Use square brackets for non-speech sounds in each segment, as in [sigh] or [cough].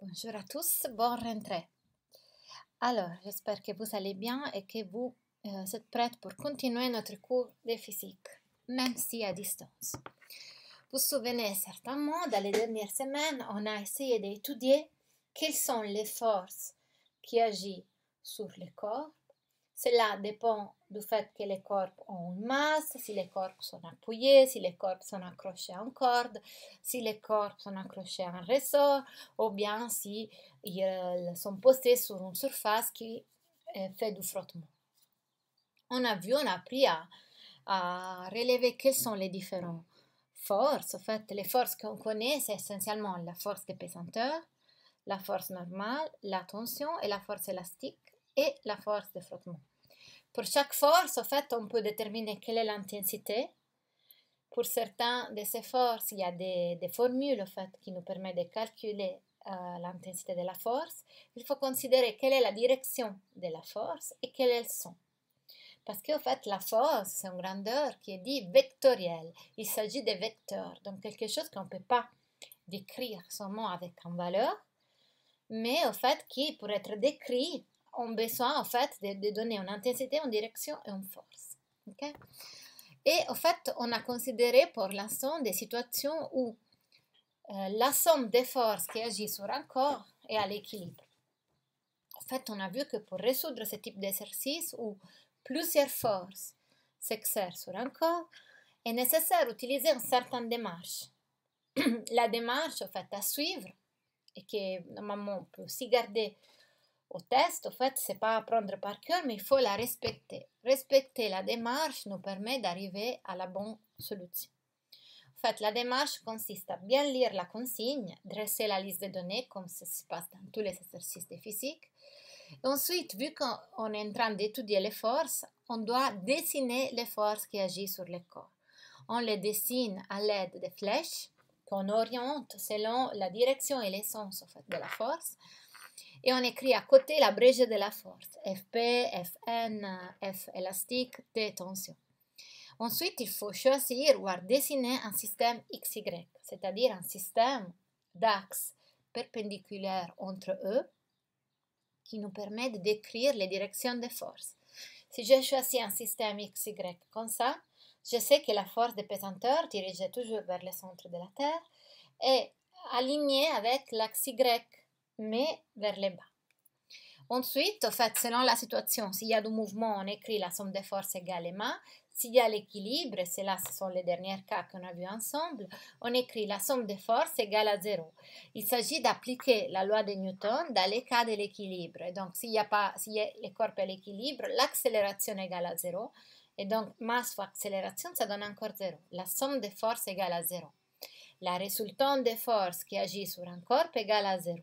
Bonjour à tous, bon rentrée. Alors, j'espère que vous allez bien et que vous euh, êtes prêts pour continuer notre cours de physique, même si à distance. Vous vous souvenez certainement, dans les dernières semaines, on a essayé d'étudier quelles sont les forces qui agissent sur le corps cela dépend du fait que les corps ont une masse, si les corps sont appuyés, si les corps sont accrochés à corde, si les corps sont accrochés à un ressort, ou bien si ils euh, sont postés sur une surface qui euh, fait du frottement. On a vu, on a appris à, à relever quelles sont les différentes forces. En fait, les forces qu'on connaît, c'est essentiellement la force de pesanteur, la force normale, la tension et la force élastique et la force de frottement. Pour chaque force, en fait, on peut déterminer quelle est l'intensité. Pour certains de ces forces, il y a des, formules en fait, qui nous permettent de calculer euh, l'intensité de la force. Il faut considérer quelle est la direction de la force et est le son. Parce qu'en fait, la force, c'est une grandeur qui est dite vectorielle. Il s'agit des vecteurs, donc quelque chose qu'on ne peut pas décrire seulement avec une valeur, mais au fait qui, pour être décrit, ont besoin en fait de, donner une intensité, en direction et en force. Et en fait, on a considéré pour l'instant des situations où euh, la somme des forces qui agissent sur un corps est à l'équilibre. En fait, on a vu que pour résoudre ce type d'exercice où plusieurs forces s'exercent sur un corps, est nécessaire d'utiliser une certaine démarche. [clears throat] la démarche en fait, à suivre, et que normalement peut aussi garder au test, en fait, c'est pas prendre par cœur, mais il faut la respecter. Respecter la démarche nous permet d'arriver à la bonne solution. En fait, la démarche consiste à bien lire la consigne, dresser la liste de données, comme ça se passe dans tous les exercices de physique. ensuite, vu qu'on est en train d'étudier les forces, on doit dessiner les forces qui agissent sur le corps. On les dessine à l'aide de flèches qu'on oriente selon la direction et l'essence en fait, de la force et on écrit à côté la brèche de la force, FP, FN, F élastique, T tension. Ensuite, il faut choisir ou dessiner un système XY, c'est-à-dire un système d'axes perpendiculaires entre eux qui nous permet de décrire les directions des forces. Si je choisis un système XY comme ça, je sais que la force de pesanteur dirigée toujours vers le centre de la Terre est alignée avec l'axe Y mais vers le bas. Ensuite, fait, selon la situation, s'il y a du mouvement, on écrit la somme des forces égale ma. S'il y a l'équilibre, c'est là, ce sont les derniers cas qu'on a vus ensemble, on écrit la somme des forces égale à zéro. Il s'agit d'appliquer la loi de Newton dans les cas de l'équilibre. Donc, s'il y a pas, si corps à l'équilibre, l'accélération égale à zéro. Et donc, masse fois accélération, ça donne encore zéro. La somme des forces égale à zéro. La résultante des forces qui agit sur un corps égale à zéro.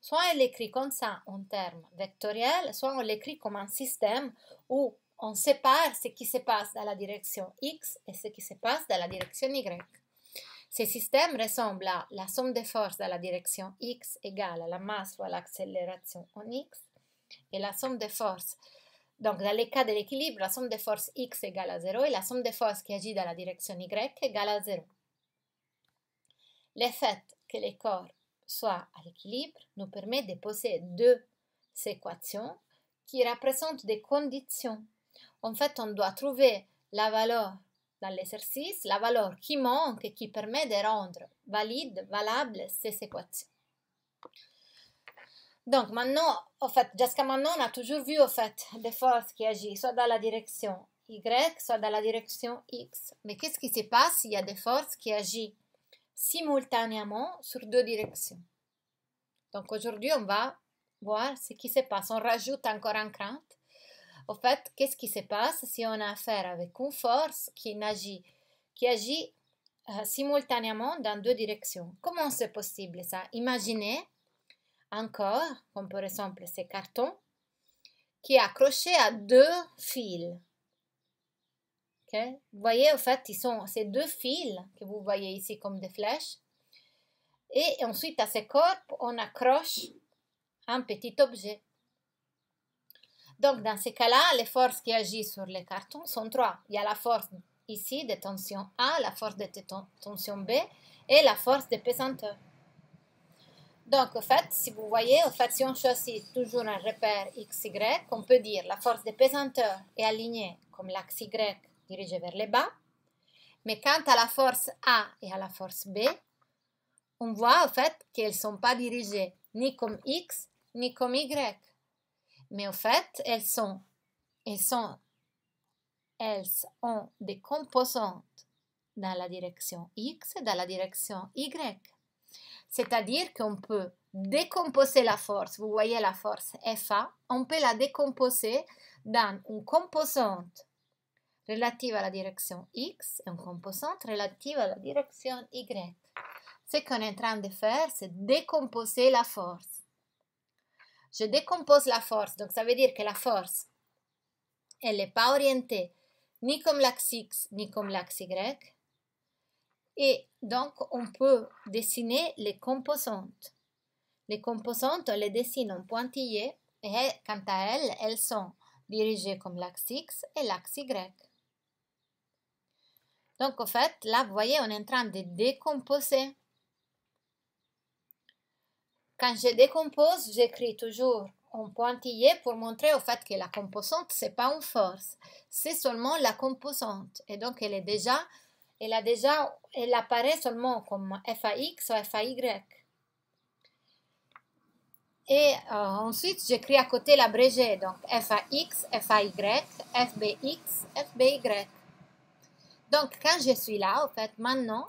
Soit on l'écrit comme ça en termes vectoriels, soit on l'écrit comme un système où on sépare ce qui se passe dans la direction x et ce qui se passe dans la direction y. Ce système ressemble à la somme des forces dans la direction x égale à la masse ou à l'accélération en x et la somme des forces. Donc, dans le cas de l'équilibre, la somme des forces x égale à 0 et la somme des forces qui agit dans la direction y égale à 0. Le que les corps soit à l'équilibre nous permet de poser deux équations qui représentent des conditions. En fait, on doit trouver la valeur dans l'exercice, la valeur qui manque et qui permet de rendre valide, valable ces équations. Donc maintenant, en fait, jusqu'à maintenant, on a toujours vu fait des forces qui agissent soit dans la direction y, soit dans la direction x. Mais qu'est-ce qui se passe Il y a des forces qui agissent simultanément sur deux directions. Donc aujourd'hui, on va voir ce qui se passe. On rajoute encore un crainte. Au fait, qu'est-ce qui se passe si on a affaire avec une force qui agit, qui agit euh, simultanément dans deux directions Comment c'est possible ça Imaginez encore, comme par exemple ces cartons, qui est accroché à deux fils. Vous voyez, en fait, ils sont ces deux fils que vous voyez ici comme des flèches. Et ensuite, à ce corps, on accroche un petit objet. Donc, dans ces cas-là, les forces qui agissent sur les cartons sont trois. Il y a la force ici de tension A, la force de tension B et la force de pesanteur. Donc, en fait, si vous voyez, en fait, si on choisit toujours un repère XY, on peut dire la force de pesanteur est alignée comme l'axe Y dirigées vers le bas. Mais quant à la force A et à la force B, on voit en fait qu'elles ne sont pas dirigées ni comme X ni comme Y. Mais au fait, elles sont, elles sont, elles ont des composantes dans la direction X et dans la direction Y. C'est-à-dire qu'on peut décomposer la force. Vous voyez la force FA, on peut la décomposer dans une composante relative à la direction x et une composante relative à la direction y. Ce qu'on est en train de faire, c'est décomposer la force. Je décompose la force, donc ça veut dire que la force, elle n'est pas orientée ni comme l'axe x ni comme l'axe y. Et donc, on peut dessiner les composantes. Les composantes, on les dessine en pointillés et quant à elles, elles sont dirigées comme l'axe X et l'axe Y. Donc, en fait, là, vous voyez, on est en train de décomposer. Quand je décompose, j'écris toujours en pointillé pour montrer au fait que la composante, n'est pas une force. C'est seulement la composante. Et donc, elle est déjà, elle a déjà, elle apparaît seulement comme FAX ou FAY. Et euh, ensuite, j'écris à côté l'abrégé, donc FAX, FAY, FBX, FBY. Donc, quand je suis là, en fait, maintenant,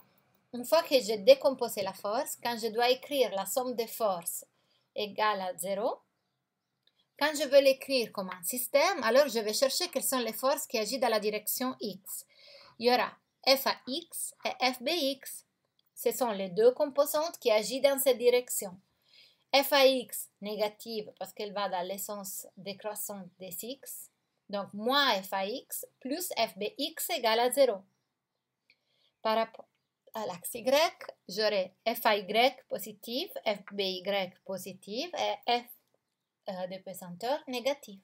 une fois que j'ai décomposé la force, quand je dois écrire la somme des forces égale à 0, quand je veux l'écrire comme un système, alors je vais chercher quelles sont les forces qui agissent dans la direction x. Il y aura fax et fbx. Ce sont les deux composantes qui agissent dans cette direction. fax négative parce qu'elle va dans l'essence décroissante des x donc, moins fax plus fbx égale à 0. Par rapport à l'axe y, j'aurai fay positif, fby positif et f euh, de pesanteur négatif.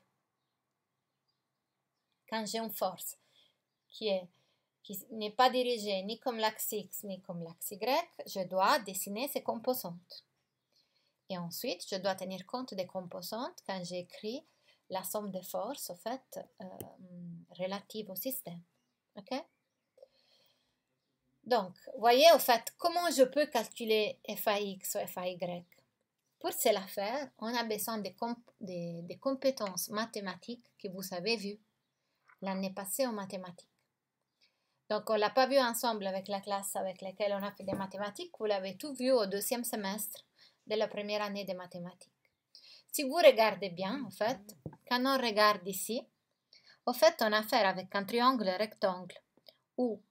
Quand j'ai une force qui est qui n'est pas dirigée ni comme l'axe X ni comme l'axe Y, je dois dessiner ses composantes. Et ensuite, je dois tenir compte des composantes quand j'écris la somme des forces en fait euh, relative au système. Ok Donc, voyez au fait comment je peux calculer FAX ou FAY. Pour cela faire, on a besoin des, des, compétences mathématiques que vous avez vues l'année passée en mathématiques. Donc, on ne l'a pas vu ensemble avec la classe avec laquelle on a fait des mathématiques. Vous l'avez tout vu au deuxième semestre de la première année des mathématiques. Si vous regardez bien, en fait, quand on regarde ici, au fait, on a affaire avec un triangle rectangle où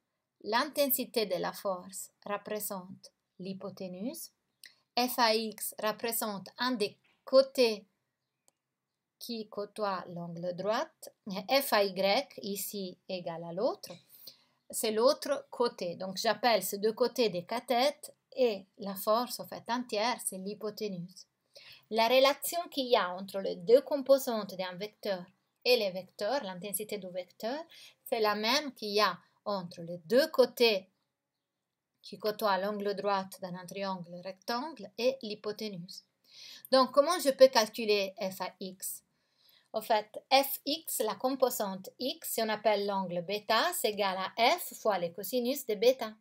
l'intensité de la force représente l'hypoténuse, FAX représente un des côtés qui côtoie l'angle droit, FAY ici égal à l'autre, c'est l'autre côté. Donc j'appelle ces deux côtés des cathètes et la force en fait entière, c'est l'hypoténuse la relation qu'il y a entre les deux composantes d'un vecteur et les vecteurs, l'intensité du vecteur, c'est la même qu'il y a entre les deux côtés qui côtoient l'angle droit d'un triangle rectangle et l'hypoténuse. Donc, comment je peux calculer f En fait, fx, la composante x, si on appelle l'angle bêta, c'est égal à f fois le cosinus de bêta.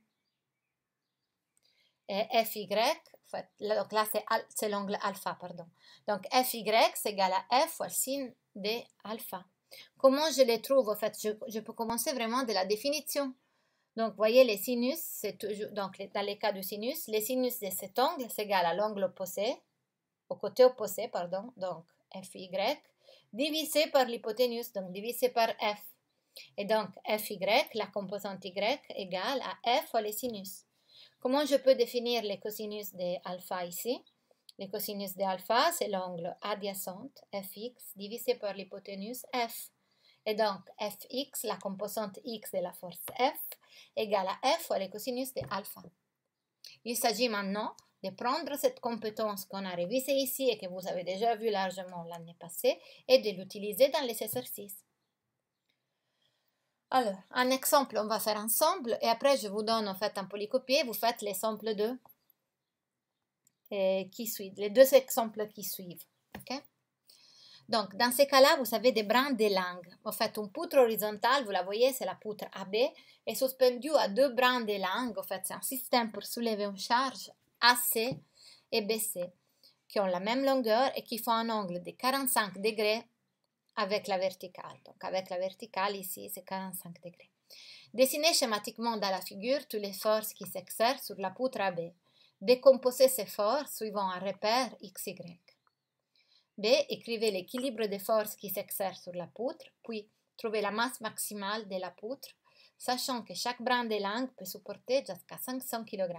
Et fy, donc là, c'est l'angle alpha, pardon. Donc fy, c'est égal à f fois le signe de alpha. Comment je les trouve En fait, je, peux commencer vraiment de la définition. Donc, voyez, les sinus, c'est toujours, donc dans les cas du sinus, les sinus de cet angle, c'est égal à l'angle opposé, au côté opposé, pardon, donc fy, divisé par l'hypoténuse, donc divisé par f. Et donc, fy, la composante y, égale à f fois les sinus. Comment je peux définir le cosinus de alpha ici Le cosinus de alpha, c'est l'angle adjacent fx divisé par l'hypoténuse f. Et donc fx, la composante x de la force f, égale à f fois le cosinus de alpha. Il s'agit maintenant de prendre cette compétence qu'on a révisée ici et que vous avez déjà vue largement l'année passée et de l'utiliser dans les exercices. Alors, un exemple, on va faire ensemble et après je vous donne en fait un polycopier, vous faites l'exemple de qui suit, les deux exemples qui suivent. Donc, dans ces cas-là, vous avez des brins de langue. Vous fait, une poutre horizontale, vous la voyez, c'est la poutre AB, et suspendue à deux brins de langue. En fait, c'est un système pour soulever une charge AC et BC qui ont la même longueur et qui font un angle de 45 degrés avec la verticale. Donc avec la verticale ici, c'est 45 degrés. Dessinez schématiquement dans la figure toutes les forces qui s'exercent sur la poutre AB. Décomposez ces forces suivant un repère XY. B. Écrivez l'équilibre des forces qui s'exercent sur la poutre, puis trouvez la masse maximale de la poutre, sachant que chaque brin de langue peut supporter jusqu'à 500 kg.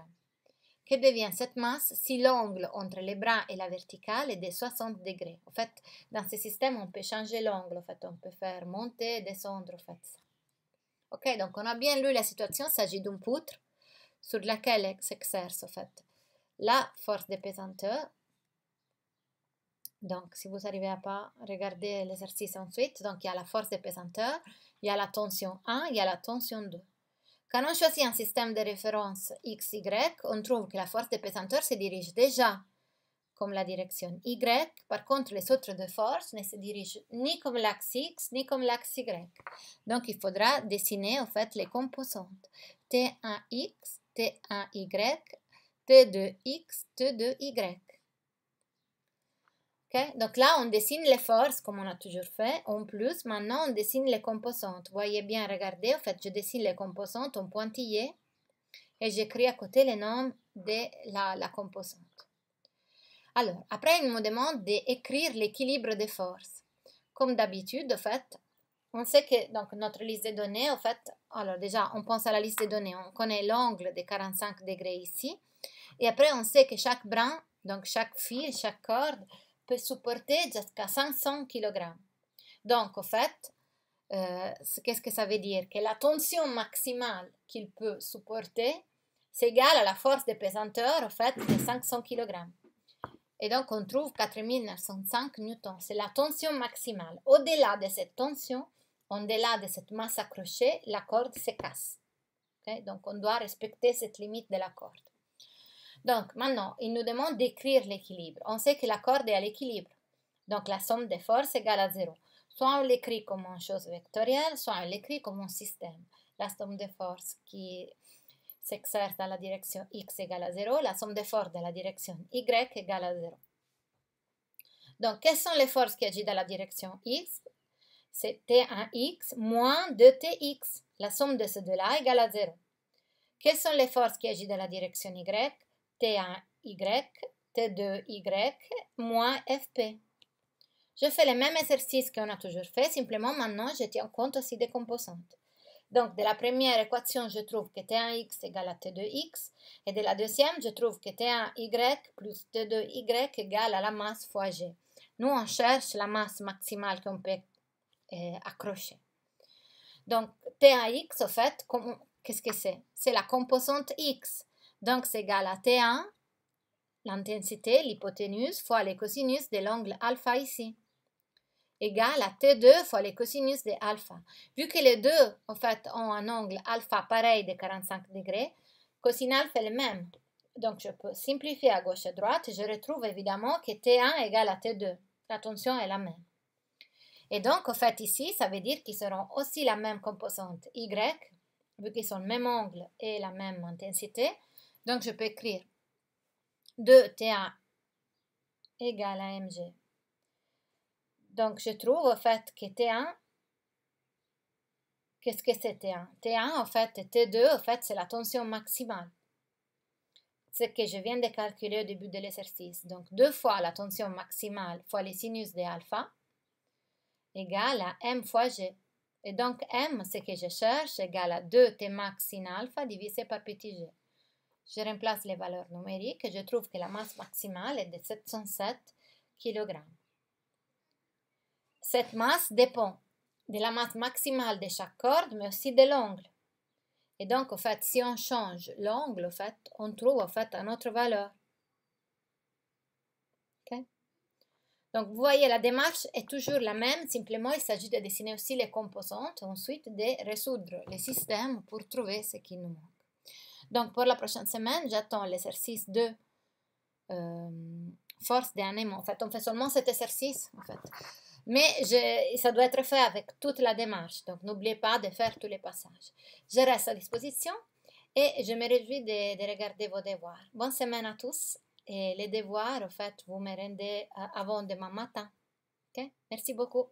Que devient cette masse si l'angle entre les bras et la verticale est de 60 degrés En fait, dans ce système, on peut changer l'angle. En fait, on peut faire monter, descendre, en fait. Ok, donc on a bien lu la situation. Il s'agit d'une poutre sur laquelle s'exerce fait la force de pesanteur. Donc, si vous arrivez à pas regarder l'exercice ensuite, donc il y a la force de pesanteur, il y a la tension 1, il y a la tension 2. Quand on choisit un système de référence XY, on trouve que la force de pesanteur se dirige déjà comme la direction Y. Par contre, les autres deux forces ne se dirigent ni comme l'axe X ni comme l'axe Y. Donc, il faudra dessiner en fait les composantes T1X, T1Y, T2X, T2Y. Donc là, on dessine les forces, comme on a toujours fait, en plus. Maintenant, on dessine les composantes. Voyez bien, regardez, en fait, je dessine les composantes en pointillé et j'écris à côté le nom de la, composante. Alors, après, il me demande d'écrire l'équilibre des forces. Comme d'habitude, en fait, on sait que donc, notre liste de données, en fait, alors déjà, on pense à la liste de données, on connaît l'angle de 45 degrés ici. Et après, on sait que chaque brin, donc chaque fil, chaque corde, peut supporter jusqu'à 500 kg. Donc, au fait, qu'est-ce eh, que ça veut dire Que la tension maximale qu'il peut supporter, c'est égal à la force de pesanteur, au fait, de 500 kg. Et donc, on trouve 4905 N. C'est la tension maximale. Au-delà de cette tension, au-delà de cette masse accrochée, la corde se casse. Donc, on doit respecter cette limite de la corde. Donc maintenant, il nous demande d'écrire l'équilibre. On sait que la corde est à l'équilibre. Donc la somme des forces égale à 0. Soit on l'écrit comme une chose vectorielle, soit on l'écrit comme un système. La somme des forces qui s'exerce dans la direction x égale à 0, la somme des forces dans la direction y égale à 0. Donc, quelles sont les forces qui agissent dans la direction x C'est T1x moins 2Tx. La somme de ces deux-là égale à 0. Quelles sont les forces qui agissent dans la direction y T1Y, T2Y, moins FP. Je fais le même exercice qu'on a toujours fait, simplement maintenant je tiens compte aussi des composantes. Donc, de la première équation, je trouve que T1x égale à T2x, et de la deuxième, je trouve que T1y plus T2y égale à la masse fois G. Nous, on cherche la masse maximale qu'on peut euh, accrocher. Donc, T1x, au fait, qu'est-ce que c'est C'est la composante x donc, c'est égal à T1, l'intensité, l'hypoténuse, fois les cosinus de l'angle alpha ici, égal à T2 fois les cosinus de alpha. Vu que les deux, en fait, ont un angle alpha pareil de 45 degrés, cosin alpha est le même. Donc, je peux simplifier à gauche et à droite. Je retrouve évidemment que T1 égal à T2. La tension est la même. Et donc, en fait, ici, ça veut dire qu'ils seront aussi la même composante Y, vu qu'ils sont le même angle et la même intensité. Donc, je peux écrire 2 t 1 égale à mg. Donc, je trouve au fait que T1, qu'est-ce que c'est T1 T1, en fait, T2, en fait, c'est la tension maximale. Ce que je viens de calculer au début de l'exercice. Donc, 2 fois la tension maximale fois les sinus de alpha égale à m fois g. Et donc, m, ce que je cherche, égale à 2t max sin alpha divisé par petit g. Je remplace les valeurs numériques et je trouve que la masse maximale est de 707 kg. Cette masse dépend de la masse maximale de chaque corde, mais aussi de l'angle. Et donc, en fait, si on change l'angle, fait, on trouve en fait une autre valeur. Donc, vous voyez, la démarche est toujours la même, simplement il s'agit de dessiner aussi les composantes, ensuite de résoudre le système pour trouver ce qui nous manque. Donc pour la prochaine semaine, j'attends l'exercice de euh, force des animaux. En fait, on fait seulement cet exercice. fait. Mais ça doit être fait avec toute la démarche. Donc n'oubliez pas de faire tous les passages. Je reste à disposition et je me réjouis de, regarder vos devoirs. Bonne semaine à tous. Et les devoirs, en fait, vous me rendez euh, avant demain matin. Merci beaucoup.